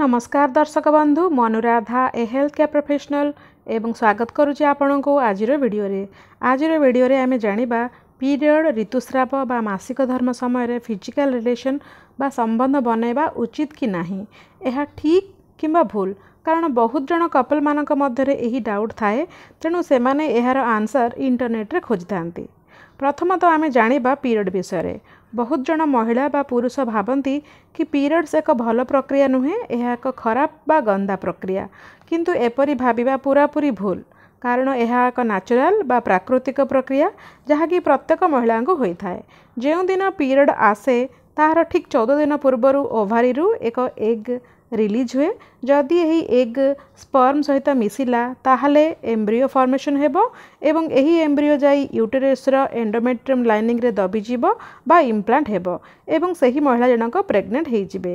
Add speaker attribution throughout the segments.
Speaker 1: ନମସ୍କାର ଦର୍ଶକ ବନ୍ଧୁ ମୁଁ Anuradha a health care professional ଏବଂ ସ୍ୱାଗତ କରୁଛି ଆପଣଙ୍କୁ ଆଜିର ଭିଡ଼ିଓରେ ଆଜିର ଭିଡ଼ିଓରେ ଆମେ ଜାଣିବା ପିରିୟଡ଼ ଋତୁସ୍ରାବ ବା ମାସିକ ଧର୍ମ ସମୟରେ ଫିଜିକାଲ ରିଲେସନ୍ ବା ସମ୍ବନ୍ଧ ବନାଇବା ଉଚିତ କି ନାହିଁ ଏହା ଠିକ୍ କିମ୍ବା ଭୁଲ କାରଣ ବହୁତ ଜଣ କପଲ୍ମାନଙ୍କ ମଧ୍ୟରେ ଏହି ଡାଉଟ୍ ଥାଏ ତେଣୁ ସେମାନେ ଏହାର ଆନ୍ସର୍ ଇଣ୍ଟରନେଟ୍ରେ ଖୋଜିଥାନ୍ତି ପ୍ରଥମତଃ ଆମେ ଜାଣିବା ପିରିୟଡ଼ ବିଷୟରେ ବହୁତ ଜଣ ମହିଳା ବା ପୁରୁଷ ଭାବନ୍ତି କି ପିରିୟଡ଼୍ସ ଏକ ଭଲ ପ୍ରକ୍ରିୟା ନୁହେଁ ଏହା ଏକ ଖରାପ ବା ଗନ୍ଦା ପ୍ରକ୍ରିୟା କିନ୍ତୁ ଏପରି ଭାବିବା ପୂରାପୂରି ଭୁଲ କାରଣ ଏହା ଏକ ନ୍ୟାଚୁରାଲ ବା ପ୍ରାକୃତିକ ପ୍ରକ୍ରିୟା ଯାହାକି ପ୍ରତ୍ୟେକ ମହିଳାଙ୍କୁ ହୋଇଥାଏ ଯେଉଁଦିନ ପିରିୟଡ଼ ଆସେ ତାହାର ଠିକ୍ ଚଉଦ ଦିନ ପୂର୍ବରୁ ଓଭାରିରୁ ଏକ ଏଗ୍ ରିଲିଜ୍ ହୁଏ ଯଦି ଏହି ଏଗ୍ ସ୍ପର୍ମ ସହିତ ମିଶିଲା ତାହେଲେ ଏମ୍ବ୍ରିଓ ଫର୍ମେସନ୍ ହେବ ଏବଂ ଏହି ଏମ୍ବ୍ରିଓ ଯାଇ ୟୁଟେରସ୍ର ଏଣ୍ଡୋମେଟ୍ରିୟମ୍ ଲାଇନିଂରେ ଦବିଯିବ ବା ଇମ୍ପ୍ଲାଣ୍ଟ ହେବ ଏବଂ ସେହି ମହିଳା ଜଣକ ପ୍ରେଗନେଣ୍ଟ ହେଇଯିବେ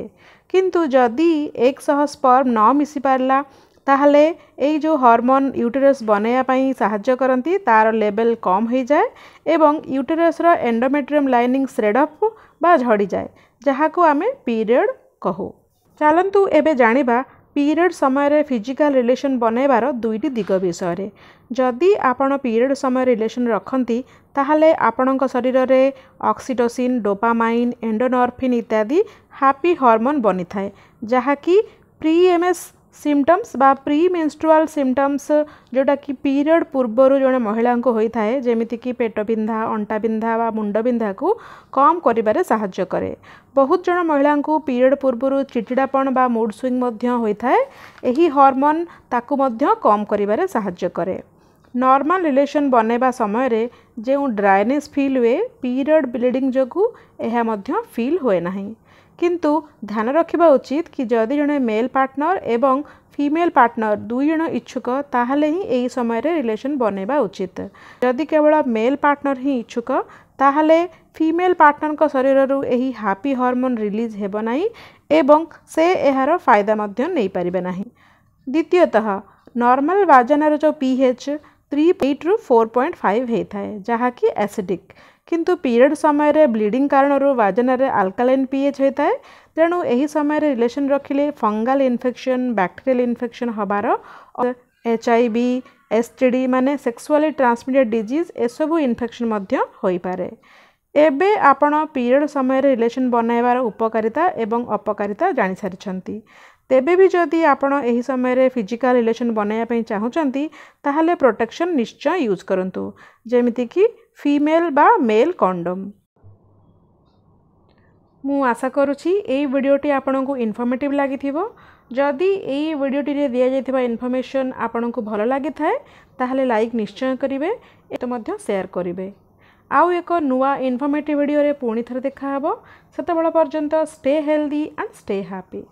Speaker 1: କିନ୍ତୁ ଯଦି ଏଗ୍ ସହ ସ୍ପର୍ମ ନ ମିଶି ପାରିଲା ତାହେଲେ ଏଇ ଯେଉଁ ହର୍ମୋନ୍ ୟୁଟେରସ୍ ବନେଇବା ପାଇଁ ସାହାଯ୍ୟ କରନ୍ତି ତା'ର ଲେବଲ୍ କମ୍ ହୋଇଯାଏ ଏବଂ ୟୁଟେରସ୍ର ଏଣ୍ଡୋମେଟ୍ରିୟମ୍ ଲାଇନିଂ ସ୍ରେଡ଼ଅପ୍ ବା ଝଡ଼ିଯାଏ ଯାହାକୁ ଆମେ ପିରିୟଡ଼ କହୁ ଚାଲନ୍ତୁ ଏବେ ଜାଣିବା ପିରିୟଡ଼ ସମୟରେ ଫିଜିକାଲ ରିଲେସନ୍ ବନାଇବାର ଦୁଇଟି ଦିଗ ବିଷୟରେ ଯଦି ଆପଣ ପିରିୟଡ଼ ସମୟରେ ରିଲେସନ୍ ରଖନ୍ତି ତାହେଲେ ଆପଣଙ୍କ ଶରୀରରେ ଅକ୍ସିଡୋସିନ୍ ଡୋପାମାଇନ୍ ଏଣ୍ଡୋନର୍ଫିନ୍ ଇତ୍ୟାଦି ହାପି ହର୍ମୋନ୍ ବନିଥାଏ ଯାହାକି ପ୍ରି ଏମ୍ ଏସ୍ ସିମ୍ପଟମ୍ସ ବା ପ୍ରି ମେନ୍ସଟ୍ରୁଆଲ୍ ସିମ୍ପଟମ୍ସ ଯେଉଁଟାକି ପିରିୟଡ଼ ପୂର୍ବରୁ ଜଣେ ମହିଳାଙ୍କୁ ହୋଇଥାଏ ଯେମିତିକି ପେଟ ବିନ୍ଧା ଅଣ୍ଟା ବିନ୍ଧା ବା ମୁଣ୍ଡ ବିନ୍ଧାକୁ କମ୍ କରିବାରେ ସାହାଯ୍ୟ କରେ ବହୁତ ଜଣ ମହିଳାଙ୍କୁ ପିରିୟଡ଼ ପୂର୍ବରୁ ଚିଡ଼ିଡ଼ାପଣ ବା ମୁଡ୍ ସୁଇଙ୍ଗ ମଧ୍ୟ ହୋଇଥାଏ ଏହି ହର୍ମୋନ୍ ତାକୁ ମଧ୍ୟ କମ୍ କରିବାରେ ସାହାଯ୍ୟ କରେ ନର୍ମାଲ୍ ରିଲେସନ୍ ବନେଇବା ସମୟରେ ଯେଉଁ ଡ୍ରାଏନେସ୍ ଫିଲ୍ ହୁଏ ପିରିୟଡ଼ ବ୍ଲିଡ଼ିଂ ଯୋଗୁଁ ଏହା ମଧ୍ୟ ଫିଲ୍ ହୁଏ ନାହିଁ କିନ୍ତୁ ଧ୍ୟାନ ରଖିବା ଉଚିତ କି ଯଦି ଜଣେ ମେଲ୍ ପାର୍ଟନର୍ ଏବଂ ଫିମେଲ୍ ପାର୍ଟନର୍ ଦୁଇ ଜଣ ଇଚ୍ଛୁକ ତାହେଲେ ହିଁ ଏହି ସମୟରେ ରିଲେସନ୍ ବନେଇବା ଉଚିତ ଯଦି କେବଳ ମେଲ୍ ପାର୍ଟନର୍ ହିଁ ଇଚ୍ଛୁକ ତାହେଲେ ଫିମେଲ୍ ପାର୍ଟନରଙ୍କ ଶରୀରରୁ ଏହି ହାପି ହର୍ମୋନ୍ ରିଲିଜ୍ ହେବ ନାହିଁ ଏବଂ ସେ ଏହାର ଫାଇଦା ମଧ୍ୟ ନେଇପାରିବେ ନାହିଁ ଦ୍ୱିତୀୟତଃ ନର୍ମାଲ୍ ବାଜନାର ଯେଉଁ P H three eight to four point five ହୋଇଥାଏ ଯାହାକି ଆସିଡ଼ିକ୍ କିନ୍ତୁ ପିରିୟଡ଼ ସମୟରେ ବ୍ଲିଡ଼ିଂ କାରଣରୁ ବାଜନାରେ ଆଲକାଲାଇନ୍ ପିଏଚ୍ ହୋଇଥାଏ ତେଣୁ ଏହି ସମୟରେ ରିଲେସନ୍ ରଖିଲେ ଫଙ୍ଗାଲ୍ ଇନଫେକ୍ସନ୍ ବ୍ୟାକ୍ଟେରିଆଲ୍ ଇନଫେକ୍ସନ୍ ହେବାର H I V S T D ମାନେ ସେକ୍ସୁଆଲି ଟ୍ରାନ୍ସମିଟେଡ଼୍ ଡିଜିଜ୍ ଏସବୁ ଇନଫେକ୍ସନ୍ ମଧ୍ୟ ହୋଇପାରେ ଏବେ ଆପଣ ପିରିୟଡ଼ ସମୟରେ ରିଲେସନ୍ ବନାଇବାର ଉପକାରିତା ଏବଂ ଅପକାରିତା ଜାଣିସାରିଛନ୍ତି ତେବେ ବି ଯଦି ଆପଣ ଏହି ସମୟରେ ଫିଜିକାଲ୍ ରିଲେସନ୍ ବନାଇବା ପାଇଁ ଚାହୁଁଛନ୍ତି ତାହେଲେ ପ୍ରୋଟେକ୍ସନ୍ ନିଶ୍ଚୟ ୟୁଜ୍ କରନ୍ତୁ ଯେମିତିକି ଫିମେଲ୍ ବା ମେଲ୍ କଣ୍ଡୋମ୍ ମୁଁ ଆଶା କରୁଛି ଏହି ଭିଡ଼ିଓଟି ଆପଣଙ୍କୁ ଇନଫର୍ମେଟିଭ୍ ଲାଗିଥିବ ଯଦି ଏହି ଭିଡ଼ିଓଟିରେ ଦିଆଯାଇଥିବା ଇନଫର୍ମେସନ୍ ଆପଣଙ୍କୁ ଭଲ ଲାଗିଥାଏ ତାହେଲେ ଲାଇକ୍ ନିଶ୍ଚୟ କରିବେ ଏତ ମଧ୍ୟ ସେୟାର କରିବେ ଆଉ ଏକ ନୂଆ ଇନଫର୍ମେଟିଭ୍ ଭିଡ଼ିଓରେ ପୁଣି ଥରେ ଦେଖାହେବ ସେତେବେଳେ ପର୍ଯ୍ୟନ୍ତ stay healthy and stay happy